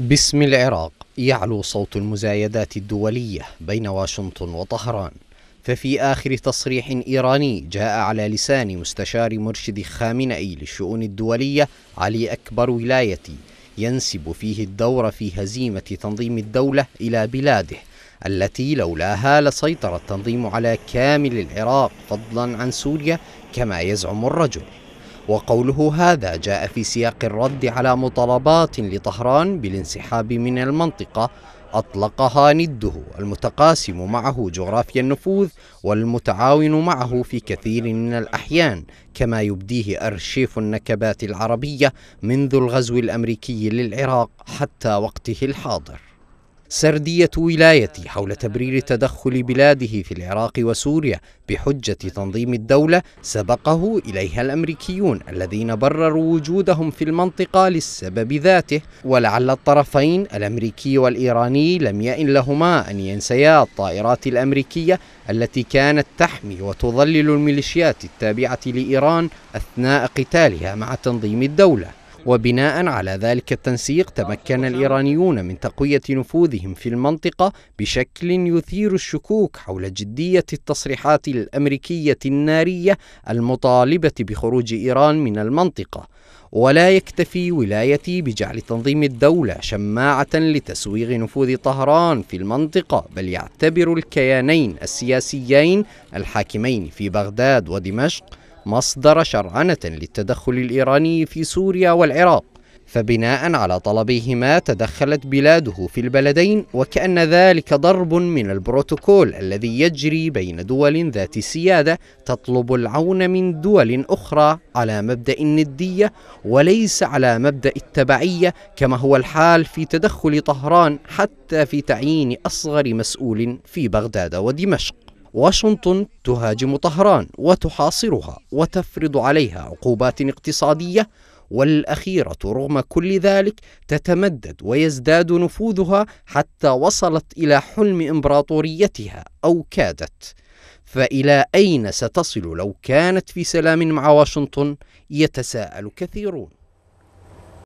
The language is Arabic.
باسم العراق يعلو صوت المزايدات الدولية بين واشنطن وطهران ففي آخر تصريح إيراني جاء على لسان مستشار مرشد خامنئي للشؤون الدولية علي أكبر ولايتي ينسب فيه الدور في هزيمة تنظيم الدولة إلى بلاده التي لولاها لسيطر التنظيم على كامل العراق فضلا عن سوريا كما يزعم الرجل وقوله هذا جاء في سياق الرد على مطالبات لطهران بالانسحاب من المنطقة أطلقها نده المتقاسم معه جغرافيا النفوذ والمتعاون معه في كثير من الأحيان كما يبديه أرشيف النكبات العربية منذ الغزو الأمريكي للعراق حتى وقته الحاضر سردية ولايتي حول تبرير تدخل بلاده في العراق وسوريا بحجة تنظيم الدولة سبقه إليها الأمريكيون الذين برروا وجودهم في المنطقة للسبب ذاته ولعل الطرفين الأمريكي والإيراني لم يئن لهما أن ينسيا الطائرات الأمريكية التي كانت تحمي وتظلل الميليشيات التابعة لإيران أثناء قتالها مع تنظيم الدولة وبناء على ذلك التنسيق تمكن الإيرانيون من تقوية نفوذهم في المنطقة بشكل يثير الشكوك حول جدية التصريحات الأمريكية النارية المطالبة بخروج إيران من المنطقة ولا يكتفي ولايتي بجعل تنظيم الدولة شماعة لتسويغ نفوذ طهران في المنطقة بل يعتبر الكيانين السياسيين الحاكمين في بغداد ودمشق مصدر شرعنة للتدخل الإيراني في سوريا والعراق فبناء على طلبهما تدخلت بلاده في البلدين وكأن ذلك ضرب من البروتوكول الذي يجري بين دول ذات سيادة تطلب العون من دول أخرى على مبدأ الندية وليس على مبدأ التبعية كما هو الحال في تدخل طهران حتى في تعيين أصغر مسؤول في بغداد ودمشق واشنطن تهاجم طهران وتحاصرها وتفرض عليها عقوبات اقتصاديه والاخيره رغم كل ذلك تتمدد ويزداد نفوذها حتى وصلت الى حلم امبراطوريتها او كادت فالى اين ستصل لو كانت في سلام مع واشنطن يتساءل كثيرون